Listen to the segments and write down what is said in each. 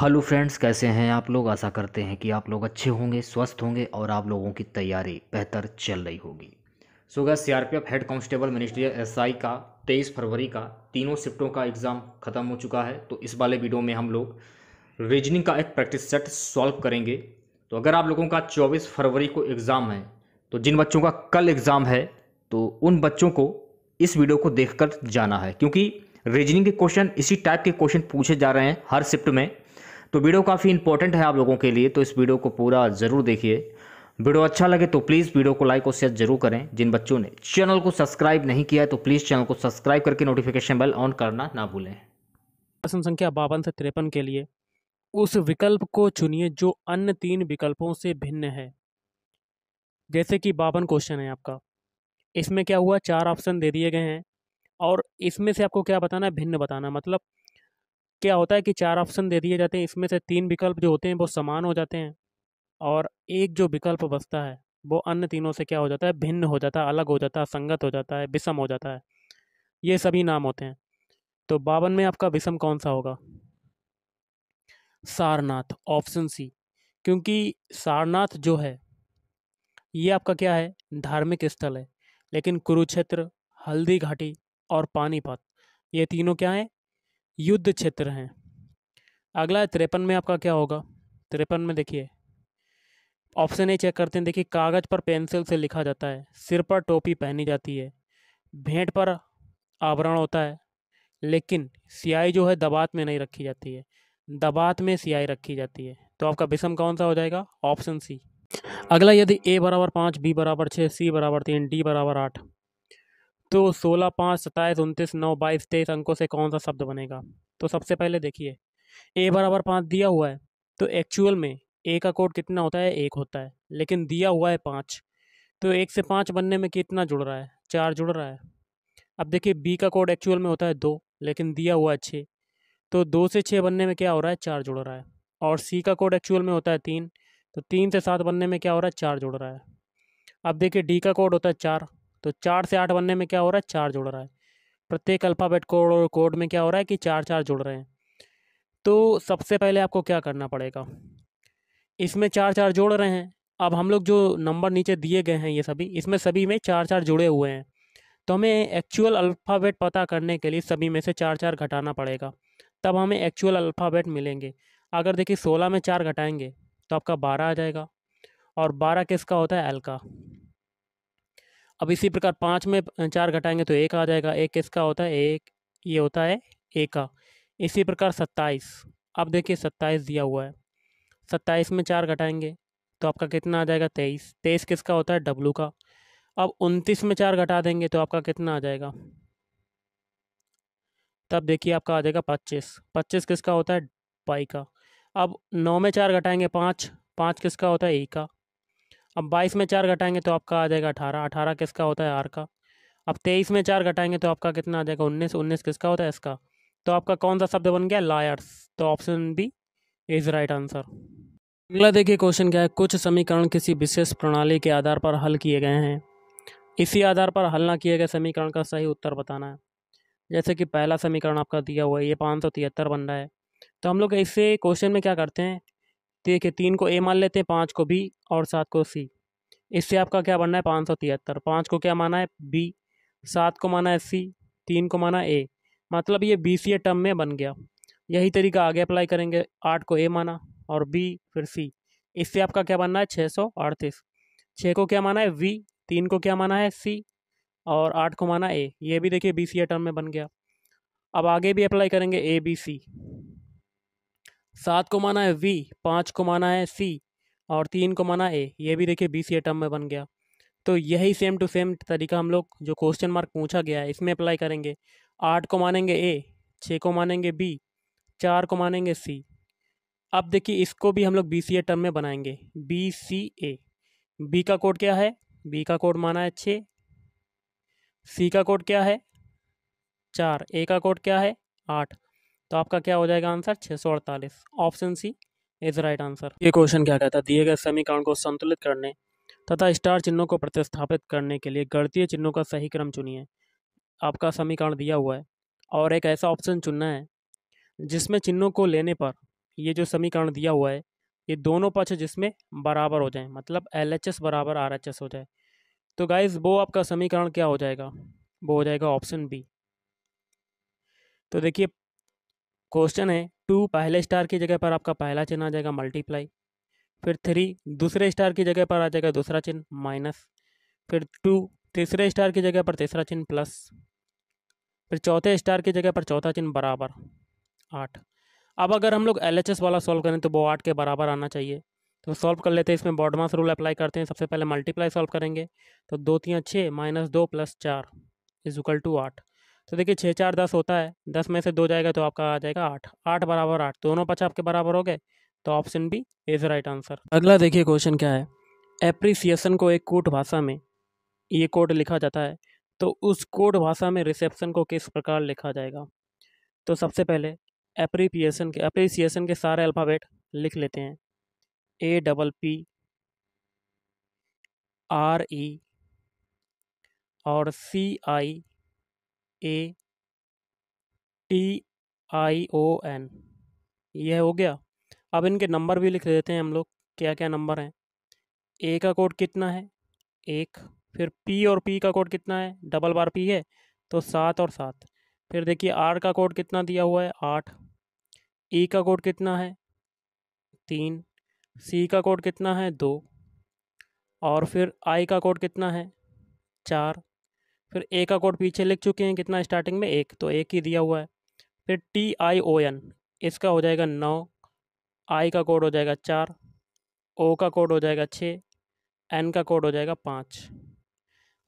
hello friends कैसे हैं आप लोग आशा करते हैं कि आप लोग अच्छे होंगे स्वस्थ होंगे और आप लोगों की तैयारी बेहतर चल रही होगी सो पी CRPF head constable ministry SI का 23 फरवरी का तीनों शिफ्टों का एग्ज़ाम खत्म हो चुका है तो इस वाले वीडियो में हम लोग रीजनिंग का एक प्रैक्टिस सेट सॉल्व करेंगे तो अगर आप लोगों का चौबीस फरवरी को एग्ज़ाम है तो जिन बच्चों का कल एग्ज़ाम है तो उन बच्चों को इस वीडियो को देख जाना है क्योंकि रीजनिंग के क्वेश्चन इसी टाइप के क्वेश्चन पूछे जा रहे हैं हर शिफ्ट में तो वीडियो काफ़ी इंपॉर्टेंट है आप लोगों के लिए तो इस वीडियो को पूरा ज़रूर देखिए वीडियो अच्छा लगे तो प्लीज़ वीडियो को लाइक और शेयर जरूर करें जिन बच्चों ने चैनल को सब्सक्राइब नहीं किया है तो प्लीज़ चैनल को सब्सक्राइब करके नोटिफिकेशन बेल ऑन करना ना भूलें प्रश्न संख्या बावन से तिरपन के लिए उस विकल्प को चुनिए जो अन्य तीन विकल्पों से भिन्न है जैसे कि बावन क्वेश्चन है आपका इसमें क्या हुआ चार ऑप्शन दे दिए गए हैं और इसमें से आपको क्या बताना है भिन्न बताना मतलब क्या होता है कि चार ऑप्शन दे दिए जाते हैं इसमें से तीन विकल्प जो होते हैं वो समान हो जाते हैं और एक जो विकल्प बचता है वो अन्य तीनों से क्या हो जाता है भिन्न हो जाता है अलग हो जाता है संगत हो जाता है विषम हो जाता है ये सभी नाम होते हैं तो बावन में आपका विषम कौन सा होगा सारनाथ ऑप्शन सी क्योंकि सारनाथ जो है ये आपका क्या है धार्मिक स्थल है लेकिन कुरुक्षेत्र हल्दी घाटी और पानीपत ये तीनों क्या हैं युद्ध क्षेत्र हैं अगला है तिरपन में आपका क्या होगा तिरपन में देखिए ऑप्शन ए चेक करते हैं देखिए कागज़ पर पेंसिल से लिखा जाता है सिर पर टोपी पहनी जाती है भेंट पर आवरण होता है लेकिन सियाई जो है दबात में नहीं रखी जाती है दबात में सियाई रखी जाती है तो आपका विषम कौन सा हो जाएगा ऑप्शन सी अगला यदि ए बराबर पाँच बी बराबर छः सी बराबर तीन डी बराबर आठ तो सोलह पाँच सत्ताईस उनतीस नौ बाईस तेईस अंकों से कौन सा शब्द बनेगा तो सबसे पहले देखिए ए बराबर पाँच दिया हुआ है तो एक्चुअल में ए का कोड कितना होता है एक होता है लेकिन दिया हुआ है पाँच तो एक से पाँच बनने में कितना जुड़ रहा है चार जुड़ रहा है अब देखिए बी का कोड एक्चुअल में होता है दो लेकिन दिया हुआ है छः तो दो से छः बनने में क्या हो रहा है चार जुड़ रहा है और सी का कोड एक्चुअल में होता है तीन तो तीन से सात बनने में क्या हो रहा है चार जुड़ रहा है अब देखिए डी का कोड होता है चार तो चार से आठ बनने में क्या हो रहा है चार जुड़ रहा है प्रत्येक अल्फ़ाबेट कोड कोड में क्या हो रहा है कि चार चार जुड़ रहे हैं तो सबसे पहले आपको क्या करना पड़ेगा इसमें चार चार जुड़ रहे हैं अब हम लोग जो नंबर नीचे दिए गए हैं ये सभी इसमें सभी में चार चार जुड़े हुए हैं तो हमें एक्चुअल अल्फ़ाबेट पता करने के लिए सभी में से चार चार घटाना पड़ेगा तब हमें एक्चुअल अल्फ़ाबेट मिलेंगे अगर देखिए सोलह में चार घटाएँगे तो आपका बारह आ जाएगा और बारह किसका होता है एल का अब इसी प्रकार पाँच में चार घटाएंगे तो एक आ जाएगा एक किसका होता है एक ये होता है एक का इसी प्रकार सत्ताईस अब देखिए सत्ताईस दिया हुआ है सत्ताईस में चार घटाएंगे तो आपका कितना आ जाएगा तेईस तेईस किसका होता है डब्लू का अब उनतीस में चार घटा देंगे तो आपका कितना आ जाएगा तब देखिए आपका आ जाएगा पच्चीस पच्चीस किसका होता है पाई का अब नौ में चार घटाएंगे पाँच पाँच किसका होता है ई का अब बाईस में चार घटाएंगे तो आपका आ जाएगा अठारह अठारह किसका होता है आर का अब तेईस में चार घटाएंगे तो आपका कितना आ जाएगा उन्नीस उन्नीस किसका होता है इसका तो आपका कौन सा शब्द बन गया लायर्स तो option B is right answer अगला देखिए क्वेश्चन क्या है कुछ समीकरण किसी विशेष प्रणाली के आधार पर हल किए गए हैं इसी आधार पर हल ना किए गए समीकरण का सही उत्तर बताना है जैसे कि पहला समीकरण आपका दिया हुआ है ये पाँच सौ तिहत्तर बन रहा है तो हम लोग इसे क्वेश्चन में क्या करते हैं देखिए तीन को ए मान लेते हैं पाँच को बी और सात को सी इससे आपका क्या बनना है पाँच सौ तिहत्तर पाँच को क्या माना है बी सात को माना है सी तीन को माना ए मतलब ये बी सी ए टर्म में बन गया यही तरीका आगे अप्लाई करेंगे आठ को ए माना और बी फिर सी इससे आपका क्या बनना है छः सौ अड़तीस छः को क्या माना है वी तीन को क्या माना है सी और आठ को माना ए ये भी देखिए बी सी ए टर्म में बन गया अब आगे भी अप्लाई करेंगे ए बी सी सात को माना है वी पाँच को माना है सी और तीन को माना ए ये भी देखिए बी सी एटम में बन गया तो यही सेम टू सेम तरीका हम लोग जो क्वेश्चन मार्क पूछा गया है इसमें अप्लाई करेंगे आठ को मानेंगे ए छः को मानेंगे बी चार को मानेंगे सी अब देखिए इसको भी हम लोग बी सी ए टर्म में बनाएंगे बी सी ए बी का कोड क्या है बी का कोड माना है छः सी का कोड क्या है चार ए का कोड क्या है आठ तो आपका क्या हो जाएगा आंसर छः सौ अड़तालीस option C is right answer ये क्वेश्चन क्या कहता है दिए गए समीकरण को संतुलित करने तथा स्टार चिन्हों को प्रतिस्थापित करने के लिए गणतीय चिन्हों का सही क्रम चुनिए आपका समीकरण दिया हुआ है और एक ऐसा ऑप्शन चुनना है जिसमें चिन्हों को लेने पर ये जो समीकरण दिया हुआ है ये दोनों पक्ष जिसमें बराबर हो जाए मतलब एल एच एस बराबर आर एच एस हो जाए तो गाइज वो आपका समीकरण क्या हो जाएगा वो हो जाएगा ऑप्शन बी तो देखिए क्वेश्चन है टू पहले स्टार की जगह पर आपका पहला चिन्ह आ जाएगा मल्टीप्लाई फिर थ्री दूसरे स्टार की जगह पर आ जाएगा दूसरा चिन्ह माइनस फिर टू तीसरे स्टार की जगह पर तीसरा चिन्ह प्लस फिर चौथे स्टार की जगह पर चौथा चिन्ह बराबर आठ अब अगर हम लोग एल वाला सॉल्व करें तो वो आठ के बराबर आना चाहिए तो सॉल्व कर लेते हैं इसमें बॉडमास रूल अप्लाई करते हैं सबसे पहले मल्टीप्लाई सॉल्व करेंगे तो दो तीन छः माइनस दो प्लस चार इज इक्वल टू आठ तो देखिए छः चार दस होता है दस में से दो जाएगा तो आपका आ जाएगा आठ आठ बराबर आठ दोनों पक्ष आपके बराबर हो गए तो option B is right answer अगला देखिए क्वेश्चन क्या है एप्रिसिएशन को एक कोट भाषा में ये कोट लिखा जाता है तो उस कोट भाषा में रिसेप्शन को किस प्रकार लिखा जाएगा तो सबसे पहले एप्रीपिएसन के अप्रिसिएशन के सारे अल्फ़ाबेट लिख लेते हैं A double P R E और C I A T I O N यह हो गया अब इनके नंबर भी लिख देते हैं हम लोग क्या क्या नंबर हैं ए का कोड कितना है एक फिर पी और पी का कोड कितना है डबल बार पी है तो सात और सात फिर देखिए आर का कोड कितना दिया हुआ है आठ ई का कोड कितना है तीन सी का कोड कितना है दो और फिर आई का कोड कितना है चार फिर ए का कोड पीछे लिख चुके हैं कितना स्टार्टिंग में एक तो एक ही दिया हुआ है फिर टी आई ओ एन इसका हो जाएगा नौ आई का कोड हो जाएगा चार ओ का कोड हो जाएगा छः एन का कोड हो जाएगा पाँच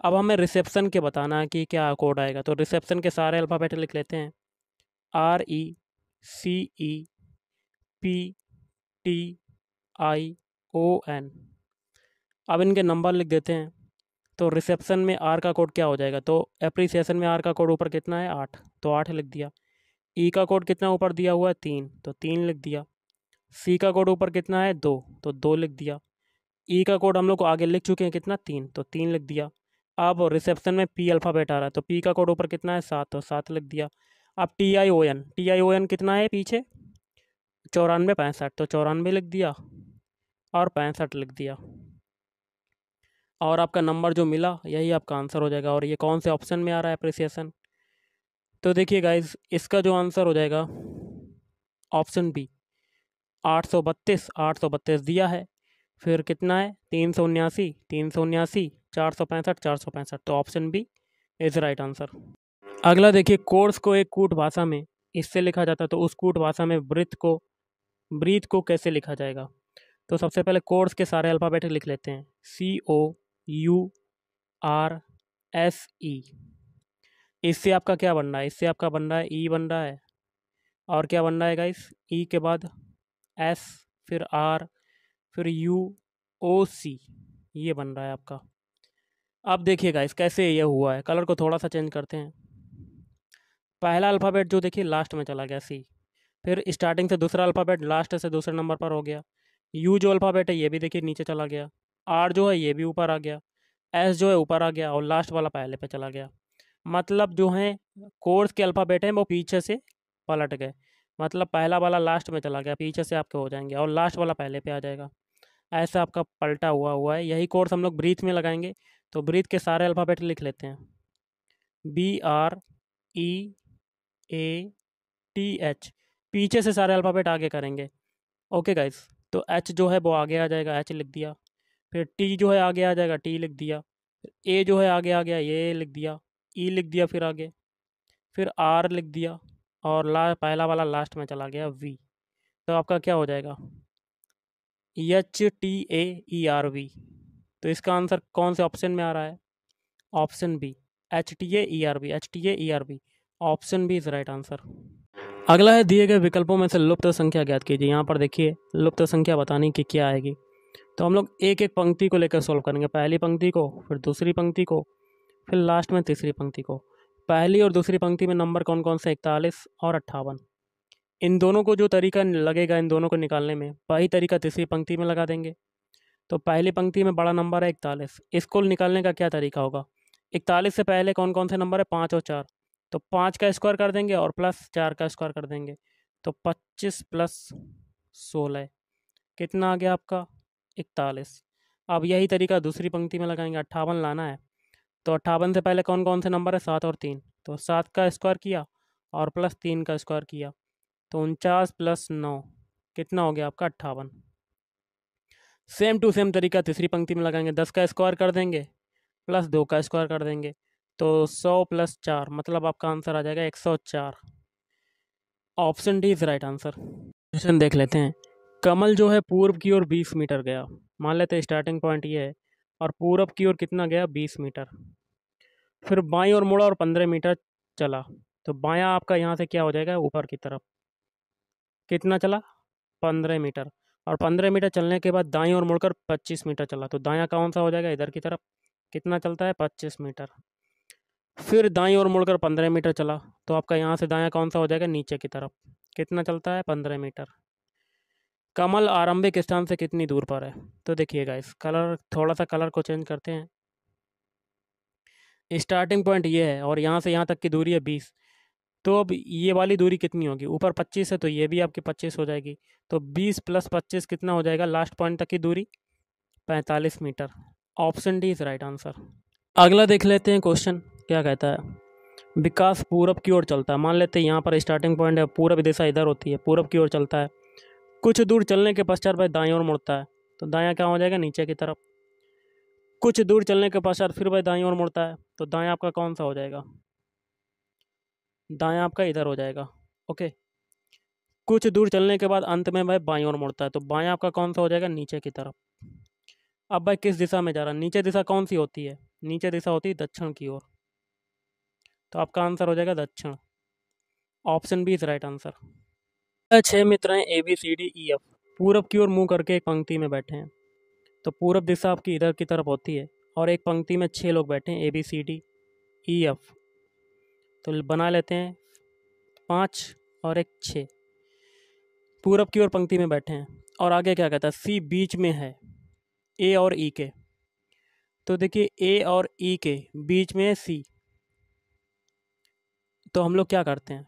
अब हमें रिसेप्शन के बताना है कि क्या कोड आएगा तो रिसेप्शन के सारे अल्फ़ाबेट लिख लेते हैं R E C E P T I O N अब इनके नंबर लिख देते हैं तो रिसेप्शन में आर का कोड क्या हो जाएगा तो अप्रिसिएशन में आर का कोड ऊपर कितना है आठ तो आठ लिख दिया ई e का कोड कितना ऊपर दिया हुआ है तीन तो तीन लिख दिया सी का कोड ऊपर कितना है दो तो दो लिख दिया ई e का कोड हम लोग को आगे लिख चुके हैं कितना तीन तो तीन लिख दिया अब रिसेप्शन में पी अल्फ़ाबेट आ रहा है तो पी का कोड ऊपर कितना है सात तो सात लिख दिया अब T I O N T I O N कितना है पीछे चौरानवे पैंसठ तो चौरानवे लिख दिया और पैंसठ लिख दिया और आपका नंबर जो मिला यही आपका आंसर हो जाएगा और ये कौन से ऑप्शन में आ रहा है अप्रिसिएसन तो देखिए गाइज इसका जो आंसर हो जाएगा ऑप्शन बी आठ सौ बत्तीस आठ सौ बत्तीस दिया है फिर कितना है तीन सौ उन्यासी तीन सौ उन्यासी चार सौ पैंसठ चार सौ पैंसठ तो option B is right answer अगला देखिए कोर्स को एक कूट भाषा में इससे लिखा जाता है तो उस कूट भाषा में वृत्त को ब्रीथ को कैसे लिखा जाएगा तो सबसे पहले कोर्स के सारे अल्फ़ाबेट लिख लेते हैं C O U R S E इससे आपका क्या बन रहा है इससे आपका बन रहा है ई बन रहा है और क्या बन रहा है गाइस ई e के बाद एस फिर आर फिर यू ओ सी ये बन रहा है आपका अब देखिएगा इस कैसे ये हुआ है कलर को थोड़ा सा चेंज करते हैं पहला अल्फ़ाबेट जो देखिए लास्ट में चला गया सी फिर स्टार्टिंग से दूसरा अल्फ़ाबेट लास्ट से दूसरे नंबर पर हो गया यू जो अल्फ़ाबेट है ये भी देखिए नीचे चला गया आर जो है ये भी ऊपर आ गया एस जो है ऊपर आ गया और लास्ट वाला पहले पे चला गया मतलब जो है कोर्स के अल्फ़ाबेट हैं वो पीछे से पलट गए मतलब पहला वाला लास्ट में चला गया पीछे से आपके हो जाएंगे और लास्ट वाला पहले पे आ जाएगा ऐसा आपका पलटा हुआ हुआ है यही कोर्स हम लोग ब्रीथ में लगाएंगे तो ब्रीथ के सारे अल्फ़ाबेट लिख लेते हैं B R E A T H पीछे से सारे अल्फ़ाबेट आगे करेंगे ओके गाइस तो एच जो है वो आगे आ जाएगा एच लिख दिया फिर टी जो है आगे आ जाएगा टी लिख दिया फिर ए जो है आगे आ गया ये लिख दिया ई लिख दिया फिर आगे फिर आर लिख दिया और ला पहला वाला लास्ट में चला गया वी तो आपका क्या हो जाएगा H T A E R V तो इसका आंसर कौन से ऑप्शन में आ रहा है option B H T A E R B H T A E R B option B is right answer अगला है दिए गए विकल्पों में से लुप्त संख्या ज्ञात कीजिए यहाँ पर देखिए लुप्त संख्या बताने की क्या आएगी तो हम लोग एक एक पंक्ति को लेकर सॉल्व करेंगे पहली पंक्ति को फिर दूसरी पंक्ति को फिर लास्ट में तीसरी पंक्ति को पहली और दूसरी पंक्ति में नंबर कौन कौन से इकतालीस और अट्ठावन इन दोनों को जो तरीका लगेगा इन दोनों को निकालने में वही तरीका तीसरी पंक्ति में लगा देंगे तो पहली पंक्ति में बड़ा नंबर है इकतालीस इसको निकालने का क्या तरीका होगा इकतालीस से पहले कौन कौन से नंबर है पाँच और चार तो पाँच का स्क्वायर कर देंगे और प्लस चार का स्क्वायर कर देंगे तो पच्चीस प्लस सोलह कितना आ गया आपका इकतालीस अब यही तरीका दूसरी पंक्ति में लगाएंगे अट्ठावन लाना है तो अट्ठावन से पहले कौन कौन से नंबर है सात और तीन तो सात का स्क्वायर किया और प्लस तीन का स्क्वायर किया तो उनचास प्लस नौ कितना हो गया आपका अट्ठावन सेम टू सेम तरीका तीसरी पंक्ति में लगाएंगे दस का स्क्वायर कर देंगे प्लस दो का स्क्वायर कर देंगे तो सौ प्लस चार मतलब आपका आंसर आ जाएगा एक सौ चार option D is right answer question देख लेते हैं कमल जो है पूर्व की ओर बीस मीटर गया मान लेते हैं स्टार्टिंग पॉइंट ये है और पूर्व की ओर कितना गया बीस मीटर फिर बाई और मुड़ा और पंद्रह मीटर चला तो बायां आपका यहाँ से क्या हो जाएगा ऊपर की तरफ कितना चला पंद्रह मीटर और पंद्रह मीटर चलने के बाद दाई और मुड़कर पच्चीस मीटर चला तो दाया कौन सा हो जाएगा इधर की तरफ कितना चलता है पच्चीस मीटर फिर दाई और मुड़कर पंद्रह मीटर चला तो आपका यहाँ से दाया कौन सा हो जाएगा नीचे की तरफ कितना चलता है पंद्रह मीटर कमल आरंभिक स्थान से कितनी दूर पर है तो देखिएगा इस कलर थोड़ा सा कलर को चेंज करते हैं स्टार्टिंग पॉइंट ये है और यहाँ से यहाँ तक की दूरी है बीस तो अब ये वाली दूरी कितनी होगी ऊपर पच्चीस है तो ये भी आपकी पच्चीस हो जाएगी तो बीस प्लस पच्चीस कितना हो जाएगा लास्ट पॉइंट तक की दूरी पैंतालीस meter option D is right answer अगला देख लेते हैं क्वेश्चन क्या कहता है विकास पूरब की ओर चलता है मान लेते हैं यहाँ पर स्टार्टिंग पॉइंट है पूरब दिशा इधर होती है पूरब की ओर चलता है कुछ दूर चलने के पश्चात भाई दाएँ ओर मुड़ता है तो दाया क्या हो जाएगा नीचे की तरफ कुछ दूर चलने के पश्चात फिर भाई दाएँ ओर मुड़ता है तो दाया आपका कौन सा हो जाएगा दाया आपका इधर हो जाएगा ओके कुछ दूर चलने के बाद अंत में भाई बाई ओर मुड़ता है तो बाया आपका कौन सा हो जाएगा नीचे की तरफ अब भाई किस दिशा में जा रहा है नीचे दिशा कौन सी होती है नीचे दिशा होती है दक्षिण की ओर तो आपका आंसर हो जाएगा दक्षिण option B is right answer छह मित्र हैं A B C D E F पूरब की ओर मुंह करके एक पंक्ति में बैठे हैं तो पूरब दिशा आपकी इधर की तरफ होती है और एक पंक्ति में छः लोग बैठे हैं A B C D E F तो बना लेते हैं पाँच और एक छः पूरब की ओर पंक्ति में बैठे हैं और आगे क्या कहता है सी बीच में है ए और ई e के तो देखिए ए और ई e के बीच में है सी तो हम लोग क्या करते हैं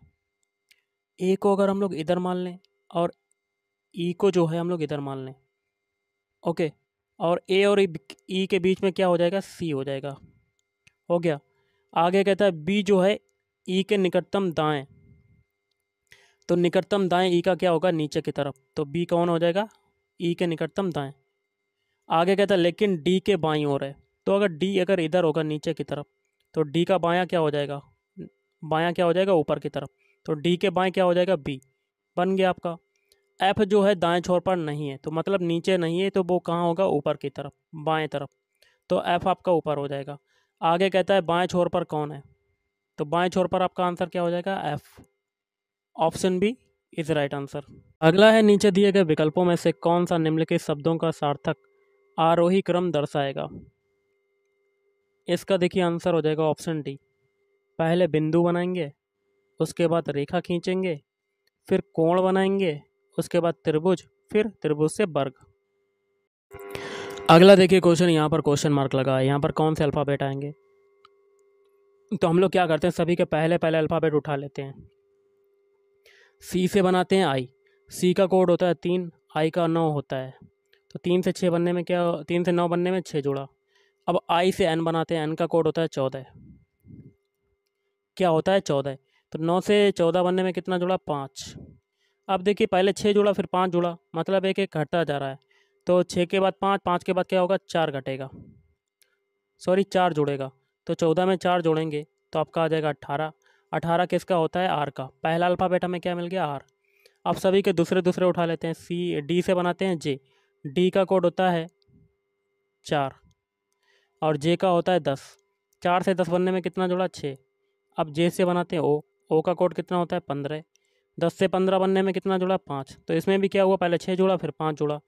ए को अगर हम लोग इधर मान लें और ई e को जो है हम लोग इधर मान लें ओके और ए और ई e e के बीच में क्या हो जाएगा सी हो जाएगा हो गया आगे कहता है बी जो है ई के निकटतम दाएं तो निकटतम दाएं ई का क्या होगा नीचे की तरफ तो बी कौन हो जाएगा ई के निकटतम दाएं आगे कहता है लेकिन डी के बाई ओर है तो अगर डी अगर इधर होगा नीचे की तरफ तो डी का बायां क्या हो जाएगा बायां क्या हो जाएगा ऊपर की तरफ तो डी के बाएँ क्या हो जाएगा बी बन गया आपका एफ जो है दाएँ छोर पर नहीं है तो मतलब नीचे नहीं है तो वो कहाँ होगा ऊपर की तरफ बाएँ तरफ तो एफ आपका ऊपर हो जाएगा आगे कहता है बाएँ छोर पर कौन है तो बाएँ छोर पर आपका आंसर क्या हो जाएगा F option B is right answer अगला है नीचे दिए गए विकल्पों में से कौन सा निम्नलिखित शब्दों का सार्थक आरोही क्रम दर्शाएगा इसका देखिए आंसर हो जाएगा ऑप्शन डी पहले बिंदु बनाएंगे उसके बाद रेखा खींचेंगे फिर कोण बनाएंगे उसके बाद त्रिभुज फिर त्रिभुज से वर्ग अगला देखिए क्वेश्चन यहाँ पर क्वेश्चन मार्क लगा है यहाँ पर कौन से अल्फ़ाबेट आएंगे तो हम लोग क्या करते हैं सभी के पहले पहले अल्फ़ाबेट उठा लेते हैं सी से बनाते हैं आई सी का कोड होता है तीन आई का नौ होता है तो तीन से छः बनने में क्या तीन से नौ बनने में छः जोड़ा अब आई से एन बनाते हैं एन का कोड होता है चौदह क्या होता है चौदह तो नौ से चौदह बनने में कितना जुड़ा पाँच अब देखिए पहले छः जुड़ा फिर पाँच जुड़ा मतलब एक एक घटा जा रहा है तो छः के बाद पाँच पाँच के बाद क्या होगा चार घटेगा सॉरी चार जुड़ेगा तो चौदह में चार जोड़ेंगे तो आपका आ जाएगा अट्ठारह अठारह किसका होता है आर का पहला अल्फ़ाबेट हमें क्या मिल गया आर आप सभी के दूसरे दूसरे उठा लेते हैं सी डी से बनाते हैं जे डी का कोड होता है चार और जे का होता है दस चार से दस बनने में कितना जुड़ा छः अब जे से बनाते हैं ओ ओ का कोड कितना होता है पंद्रह दस से पंद्रह बनने में कितना जुड़ा पाँच तो इसमें भी क्या हुआ पहले छः जोड़ा फिर पाँच जोड़ा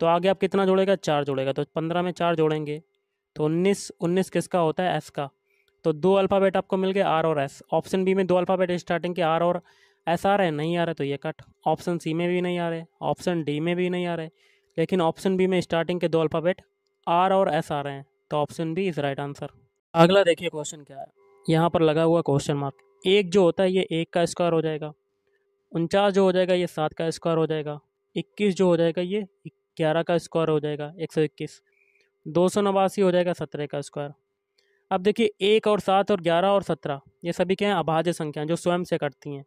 तो आगे आप कितना जोड़ेगा चार जोड़ेगा तो पंद्रह में चार जोड़ेंगे तो उन्नीस उन्नीस किसका होता है एस का तो दो अल्फ़ाबेट आपको मिल गए आर और एस ऑप्शन बी में दो अल्फ़ाबेट स्टार्टिंग के आर और एस आ रहे नहीं आ रहे तो ये कट ऑप्शन सी में भी नहीं आ रहे ऑप्शन डी में भी नहीं आ रहे लेकिन ऑप्शन बी में स्टार्टिंग के दो अल्फ़ाबेट आर और एस आ रहे हैं तो option B is right answer अगला देखिए क्वेश्चन क्या है यहाँ पर लगा हुआ क्वेश्चन मार्क एक जो होता है ये एक का स्क्वायर हो जाएगा उनचास जो हो जाएगा ये सात का स्क्वायर हो जाएगा इक्कीस जो हो जाएगा ये ग्यारह का स्क्वायर हो जाएगा एक सौ इक्कीस दो सौ नवासी हो जाएगा सत्रह का स्क्वायर अब देखिए एक और सात और ग्यारह और सत्रह ये सभी क्या हैं अभाज्य संख्याएं जो स्वयं से कटती हैं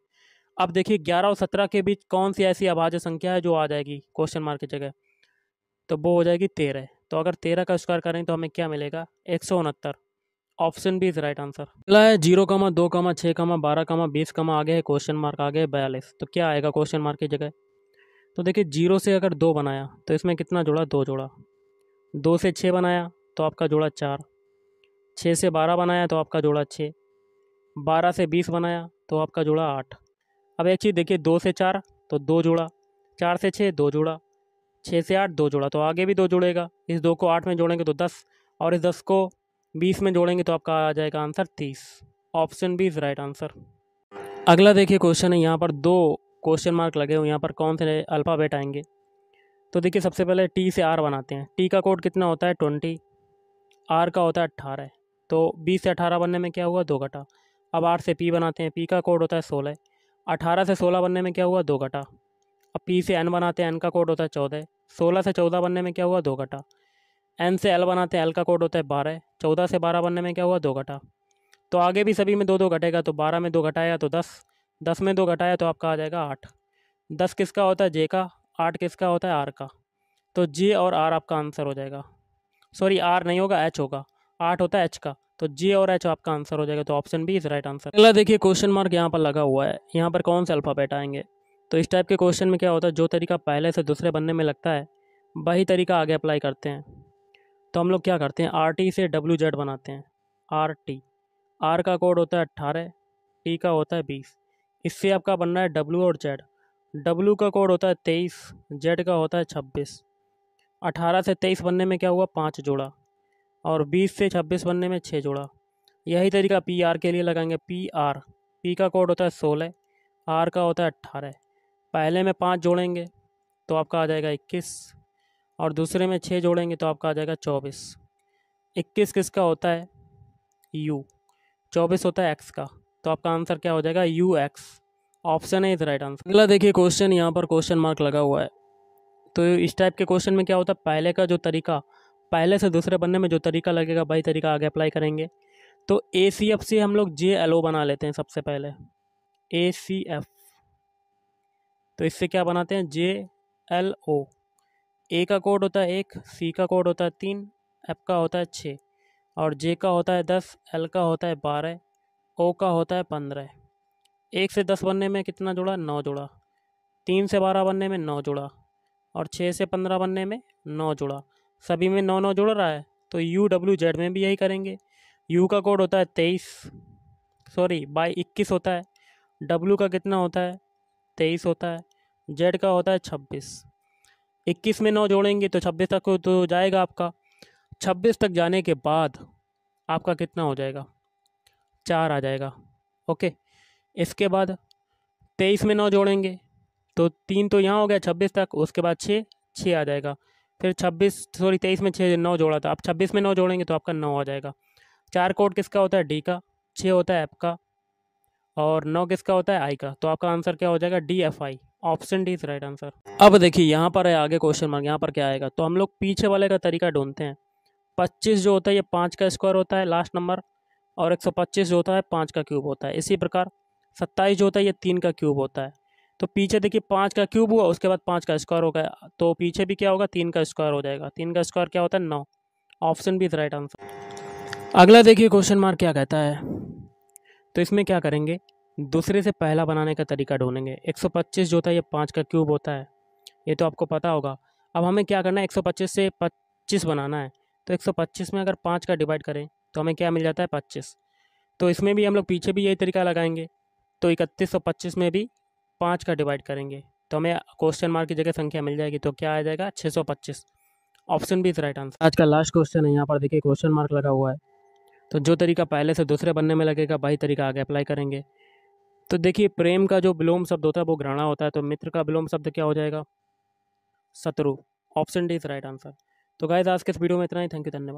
अब देखिए ग्यारह और सत्रह के बीच कौन सी ऐसी अभाज्य संख्या है जो आ जाएगी क्वेश्चन मार्क की जगह तो वो हो जाएगी तेरह तो अगर तेरह का स्क्वायर करें तो हमें क्या मिलेगा एक सौ उनहत्तर option B is right answer अगला है जीरो कामा दो कामा छः कामा बारह कामा बीस कामा आगे है क्वेश्चन मार्क आगे है बयालीस तो क्या आएगा क्वेश्चन मार्क की जगह तो देखिए जीरो से अगर दो बनाया तो इसमें कितना जोड़ा दो जोड़ा दो से छः बनाया तो आपका जोड़ा चार छः से बारह बनाया तो आपका जोड़ा छः बारह से बीस बनाया तो आपका जोड़ा आठ अब एक चीज़ देखिए दो से चार तो दो जोड़ा चार से छः दो जोड़ा छः से आठ दो जोड़ा तो आगे भी दो जोड़ेगा इस दो को आठ में जोड़ेंगे तो दस और इस दस को बीस में जोड़ेंगे तो आपका आ जाएगा आंसर तीस option B is right answer अगला देखिए क्वेश्चन है यहाँ पर दो क्वेश्चन मार्क लगे हुए यहाँ पर कौन से अल्फ़ाबेट आएंगे तो देखिए सबसे पहले टी से आर बनाते हैं टी का कोड कितना होता है ट्वेंटी आर का होता है अट्ठारह तो बीस से अठारह बनने में क्या हुआ दो घटा अब आर से पी बनाते हैं पी का कोड होता है सोलह अठारह से सोलह बनने में क्या हुआ दो घटा अब पी से एन बनाते हैं एन का कोड होता है चौदह सोलह से चौदह बनने में क्या हुआ दो घटा एन से एल बनाते हैं एल का कोड होता है बारह चौदह से बारह बनने में क्या हुआ दो घटा तो आगे भी सभी में दो दो घटेगा तो बारह में दो घटाया तो दस दस में दो घटाया तो आपका आ जाएगा आठ दस किसका होता है जे का आठ किसका होता है आर का तो जे और आर आपका आंसर हो जाएगा सॉरी आर नहीं होगा एच होगा आठ होता है एच का तो जे और एच आपका आंसर हो जाएगा तो option B is right answer अगला देखिए क्वेश्चन मार्क यहाँ पर लगा हुआ है यहाँ पर कौन से अल्फ़ाबेट आएंगे तो इस टाइप के क्वेश्चन में क्या होता है जो तरीका पहले से दूसरे बनने में लगता है वही तरीका आगे अप्लाई करते हैं तो हम लोग क्या करते हैं आर टी से डब्ल्यू जेड बनाते हैं आर टी आर का कोड होता है अट्ठारह टी का होता है बीस इससे आपका बनना है डब्लू और जेड डब्लू का कोड होता है तेईस जेड का होता है छब्बीस अठारह से तेईस बनने में क्या हुआ पाँच जोड़ा और बीस से छब्बीस बनने में छः जोड़ा यही तरीका पी आर के लिए लगाएंगे पी आर पी का कोड होता है सोलह आर का होता है अट्ठारह पहले में पाँच जोड़ेंगे तो आपका आ जाएगा इक्कीस और दूसरे में छः जोड़ेंगे तो आपका आ जाएगा चौबीस इक्कीस किसका होता है यू चौबीस होता है एक्स का तो आपका आंसर क्या हो जाएगा यू एक्स ऑप्शन है इज राइट आंसर अगला देखिए क्वेश्चन यहाँ पर क्वेश्चन मार्क लगा हुआ है तो इस टाइप के क्वेश्चन में क्या होता है पहले का जो तरीका पहले से दूसरे बनने में जो तरीका लगेगा वही तरीका आगे अप्लाई करेंगे तो ए सी एफ से हम लोग जे एल ओ बना लेते हैं सबसे पहले ए सी एफ तो इससे क्या बनाते हैं जे एल ओ ए का कोड होता है एक सी का कोड होता है तीन एफ का होता है छः और जे का होता है दस एल का होता है बारह ओ का होता है पंद्रह एक से दस बनने में कितना जुड़ा नौ जुड़ा तीन से बारह बनने में नौ जुड़ा और छः से पंद्रह बनने में नौ जुड़ा सभी में नौ नौ जुड़ रहा है तो यू डब्ल्यू जेड में भी यही करेंगे यू का कोड होता है तेईस सॉरी बाई इक्कीस होता है डब्ल्यू का कितना होता है तेईस होता है जेड का होता है छब्बीस इक्कीस में नौ जोड़ेंगे तो छब्बीस तक तो जाएगा आपका छब्बीस तक जाने के बाद आपका कितना हो जाएगा चार आ जाएगा ओके इसके बाद तेईस में नौ जोड़ेंगे तो तीन तो यहाँ हो गया छब्बीस तक उसके बाद छः छः आ जाएगा फिर छब्बीस सॉरी तेईस में छः नौ जोड़ा था आप छब्बीस में नौ जोड़ेंगे तो आपका नौ आ जाएगा चार कोड किसका होता है डी का छः होता है एफ का और नौ किसका होता है आई का तो आपका आंसर क्या हो जाएगा D F I option D is right answer अब देखिए यहाँ पर है आगे क्वेश्चन मार्क यहाँ पर क्या आएगा तो हम लोग पीछे वाले का तरीका ढूंढते हैं पच्चीस जो होता है ये पाँच का स्क्वायर होता है लास्ट नंबर और एक सौ पच्चीस जो होता है पाँच का क्यूब होता है इसी प्रकार सत्ताईस जो होता है ये तीन का क्यूब होता है तो पीछे देखिए पाँच का क्यूब हुआ उसके बाद पाँच का स्क्वायर हो गया तो पीछे भी क्या होगा तीन का स्क्वायर हो जाएगा तीन का स्क्वायर क्या होता है नौ option B is right answer अगला देखिए क्वेश्चन मार्क क्या कहता है तो इसमें क्या करेंगे दूसरे से पहला बनाने का तरीका ढूंढेंगे 125 जो होता है ये पाँच का क्यूब होता है ये तो आपको पता होगा अब हमें क्या करना है 125 से 25 बनाना है तो 125 में अगर पाँच का डिवाइड करें तो हमें क्या मिल जाता है पच्चीस तो इसमें भी हम लोग पीछे भी यही तरीका लगाएंगे तो इकतीस सौ में भी पाँच का डिवाइड करेंगे तो हमें क्वेश्चन मार्क की जगह संख्या मिल जाएगी तो क्या आ जाएगा छः option B is right answer आज का लास्ट क्वेश्चन है यहाँ पर देखिए क्वेश्चन मार्क लगा हुआ है तो जो तरीका पहले से दूसरे बनने में लगेगा वही तरीका आगे अप्लाई करेंगे तो देखिए प्रेम का जो विलोम शब्द होता है वो घृणा होता है तो मित्र का विलोम शब्द क्या हो जाएगा शत्रु option D is right answer तो गाइज आज के इस वीडियो में इतना ही थैंक यू धन्यवाद